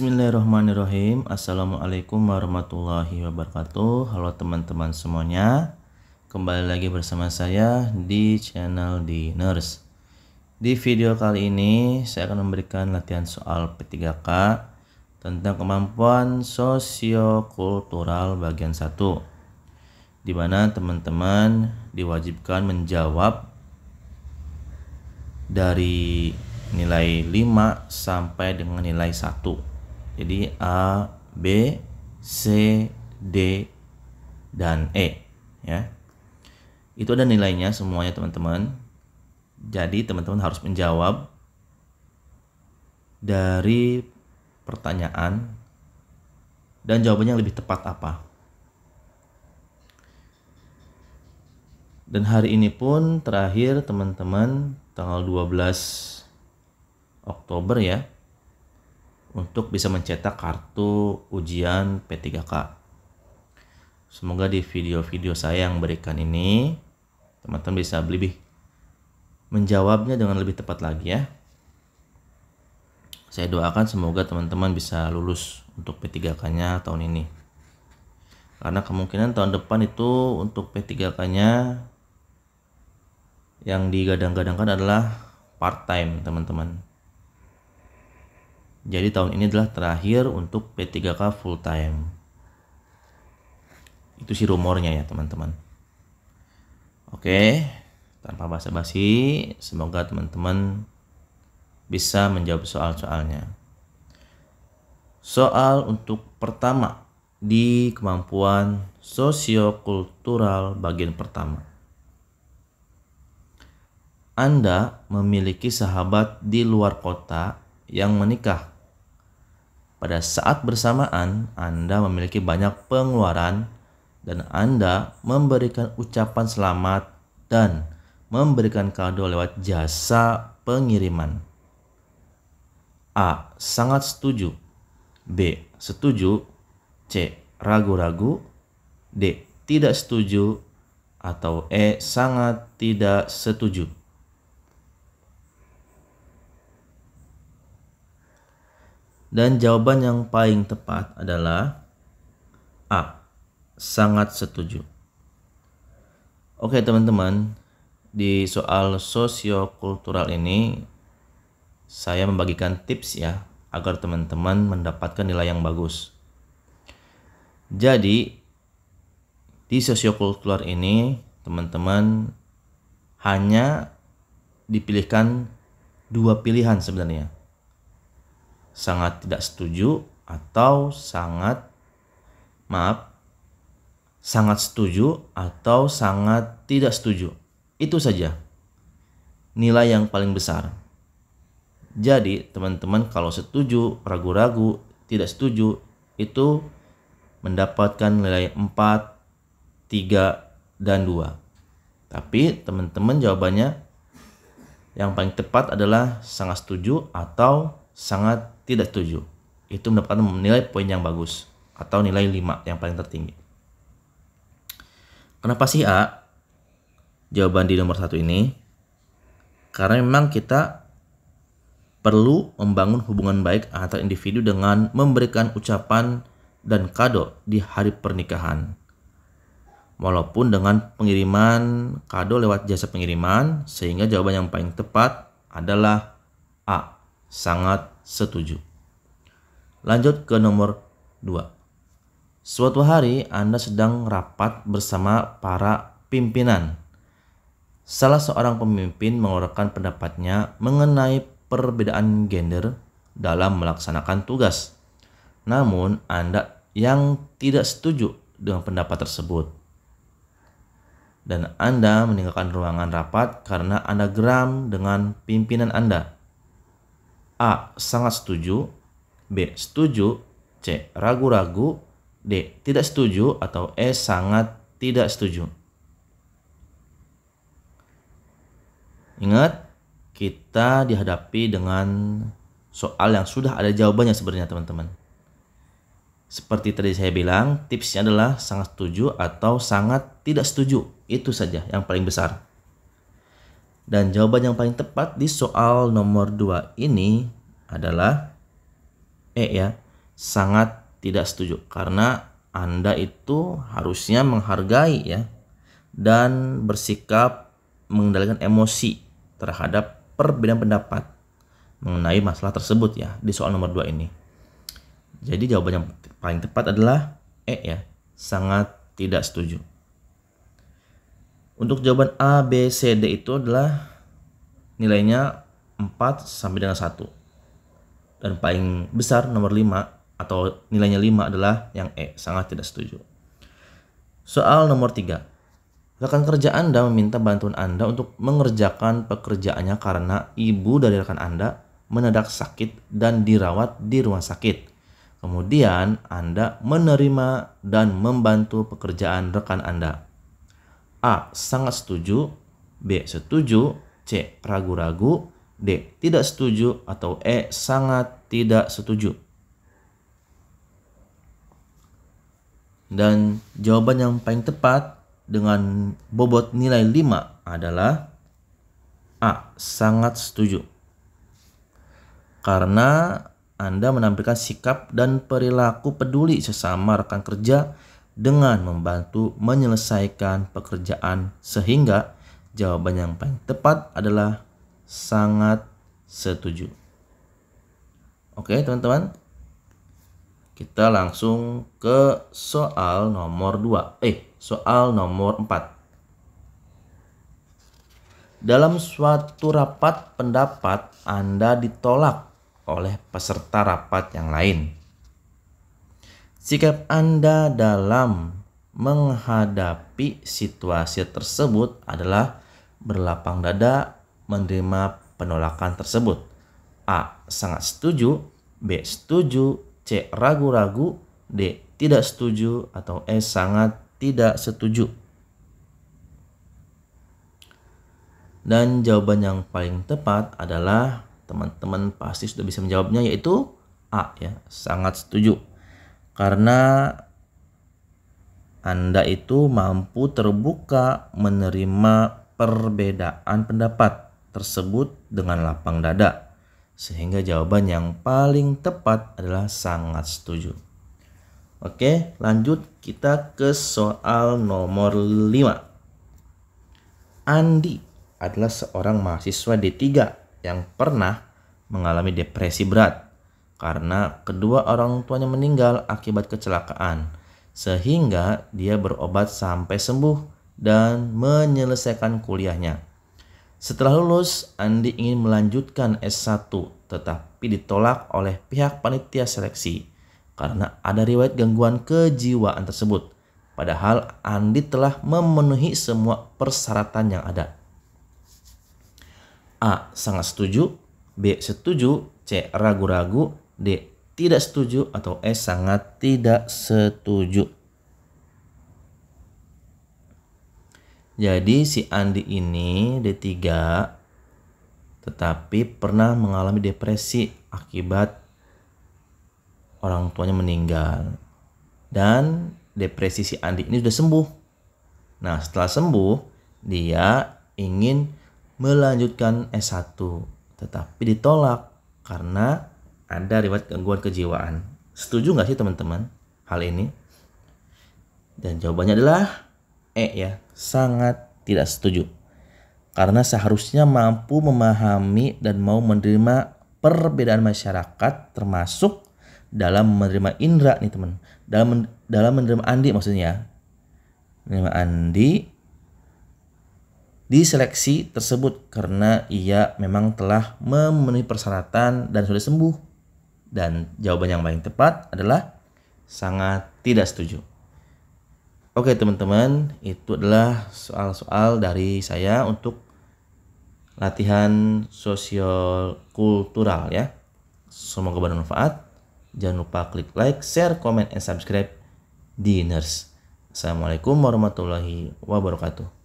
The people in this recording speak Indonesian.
Bismillahirrahmanirrahim Assalamualaikum warahmatullahi wabarakatuh Halo teman-teman semuanya Kembali lagi bersama saya di channel di Nurse Di video kali ini saya akan memberikan latihan soal P3K Tentang kemampuan sosiokultural bagian 1 Dimana teman-teman diwajibkan menjawab dari nilai 5 sampai dengan nilai 1 jadi A, B, C, D, dan E. Ya, itu ada nilainya semuanya teman-teman. Jadi teman-teman harus menjawab dari pertanyaan dan jawabannya lebih tepat apa. Dan hari ini pun terakhir teman-teman tanggal 12 Oktober ya untuk bisa mencetak kartu ujian P3K. Semoga di video-video saya yang berikan ini teman-teman bisa lebih menjawabnya dengan lebih tepat lagi ya. Saya doakan semoga teman-teman bisa lulus untuk P3K-nya tahun ini. Karena kemungkinan tahun depan itu untuk P3K-nya yang digadang-gadangkan adalah part time, teman-teman. Jadi tahun ini adalah terakhir untuk P3K full time. Itu sih rumornya ya teman-teman. Oke, tanpa basa-basi, semoga teman-teman bisa menjawab soal-soalnya. Soal untuk pertama di kemampuan sosiokultural bagian pertama. Anda memiliki sahabat di luar kota yang menikah. Pada saat bersamaan, Anda memiliki banyak pengeluaran dan Anda memberikan ucapan selamat dan memberikan kado lewat jasa pengiriman. A. Sangat setuju. B. Setuju. C. Ragu-ragu. D. Tidak setuju. Atau E. Sangat tidak setuju. Dan jawaban yang paling tepat adalah A. Sangat setuju. Oke teman-teman, di soal sosiokultural ini saya membagikan tips ya agar teman-teman mendapatkan nilai yang bagus. Jadi di sosiokultural ini teman-teman hanya dipilihkan dua pilihan sebenarnya sangat tidak setuju atau sangat maaf sangat setuju atau sangat tidak setuju. Itu saja nilai yang paling besar. Jadi, teman-teman kalau setuju, ragu-ragu, tidak setuju, itu mendapatkan nilai 4, 3, dan 2. Tapi, teman-teman jawabannya yang paling tepat adalah sangat setuju atau sangat tidak setuju. Itu mendapatkan nilai poin yang bagus atau nilai 5 yang paling tertinggi. Kenapa sih A? Jawaban di nomor satu ini karena memang kita perlu membangun hubungan baik antar individu dengan memberikan ucapan dan kado di hari pernikahan. Walaupun dengan pengiriman kado lewat jasa pengiriman, sehingga jawaban yang paling tepat adalah A sangat setuju. Lanjut ke nomor 2. Suatu hari Anda sedang rapat bersama para pimpinan. Salah seorang pemimpin mengeluarkan pendapatnya mengenai perbedaan gender dalam melaksanakan tugas. Namun, Anda yang tidak setuju dengan pendapat tersebut. Dan Anda meninggalkan ruangan rapat karena Anda geram dengan pimpinan Anda. A. Sangat setuju B. Setuju C. Ragu-ragu D. Tidak setuju atau E. Sangat tidak setuju Ingat, kita dihadapi dengan soal yang sudah ada jawabannya sebenarnya teman-teman. Seperti tadi saya bilang, tipsnya adalah sangat setuju atau sangat tidak setuju. Itu saja yang paling besar. Dan jawaban yang paling tepat di soal nomor 2 ini adalah E ya, sangat tidak setuju karena Anda itu harusnya menghargai ya dan bersikap mengendalikan emosi terhadap perbedaan pendapat mengenai masalah tersebut ya di soal nomor 2 ini. Jadi jawaban yang paling tepat adalah E ya, sangat tidak setuju. Untuk jawaban A, B, C, D itu adalah nilainya 4 sampai dengan 1. Dan paling besar nomor 5 atau nilainya 5 adalah yang E, sangat tidak setuju. Soal nomor 3. Rekan kerja Anda meminta bantuan Anda untuk mengerjakan pekerjaannya karena ibu dari rekan Anda menedak sakit dan dirawat di rumah sakit. Kemudian Anda menerima dan membantu pekerjaan rekan Anda. A. Sangat setuju B. Setuju C. Ragu-ragu D. Tidak setuju atau E. Sangat tidak setuju Dan jawaban yang paling tepat dengan bobot nilai 5 adalah A. Sangat setuju. Karena Anda menampilkan sikap dan perilaku peduli sesama rekan kerja dengan membantu menyelesaikan pekerjaan sehingga jawaban yang paling tepat adalah sangat setuju. Oke teman-teman, kita langsung ke soal nomor 2. Eh, soal nomor 4. Dalam suatu rapat pendapat Anda ditolak oleh peserta rapat yang lain Sikap Anda dalam menghadapi situasi tersebut adalah berlapang dada menerima penolakan tersebut. A. Sangat setuju, B. Setuju, C. Ragu-ragu, D. Tidak setuju, atau E. Sangat tidak setuju. Dan jawaban yang paling tepat adalah teman-teman pasti sudah bisa menjawabnya yaitu A ya, sangat setuju karena Anda itu mampu terbuka menerima perbedaan pendapat tersebut dengan lapang dada. Sehingga jawaban yang paling tepat adalah sangat setuju. Oke, lanjut kita ke soal nomor 5. Andi adalah seorang mahasiswa D3 yang pernah mengalami depresi berat karena kedua orang tuanya meninggal akibat kecelakaan, sehingga dia berobat sampai sembuh dan menyelesaikan kuliahnya. Setelah lulus, Andi ingin melanjutkan S1, tetapi ditolak oleh pihak panitia seleksi karena ada riwayat gangguan kejiwaan tersebut. Padahal Andi telah memenuhi semua persyaratan yang ada. A. Sangat setuju B. Setuju C. Ragu-ragu D. Tidak setuju atau e Sangat tidak setuju. Jadi si Andi ini D3 tetapi pernah mengalami depresi akibat orang tuanya meninggal. Dan depresi si Andi ini sudah sembuh. Nah, setelah sembuh, dia ingin melanjutkan e S1, tetapi ditolak karena ada riwayat gangguan kejiwaan. Setuju nggak sih teman-teman hal ini? Dan jawabannya adalah E ya, sangat tidak setuju. Karena seharusnya mampu memahami dan mau menerima perbedaan masyarakat termasuk dalam menerima Indra nih teman. Dalam dalam menerima Andi maksudnya. Menerima Andi di seleksi tersebut karena ia memang telah memenuhi persyaratan dan sudah sembuh dan jawaban yang paling tepat adalah sangat tidak setuju. Oke teman-teman, itu adalah soal-soal dari saya untuk latihan kultural ya. Semoga bermanfaat. Jangan lupa klik like, share, comment, and subscribe di Nurse. Assalamualaikum warahmatullahi wabarakatuh.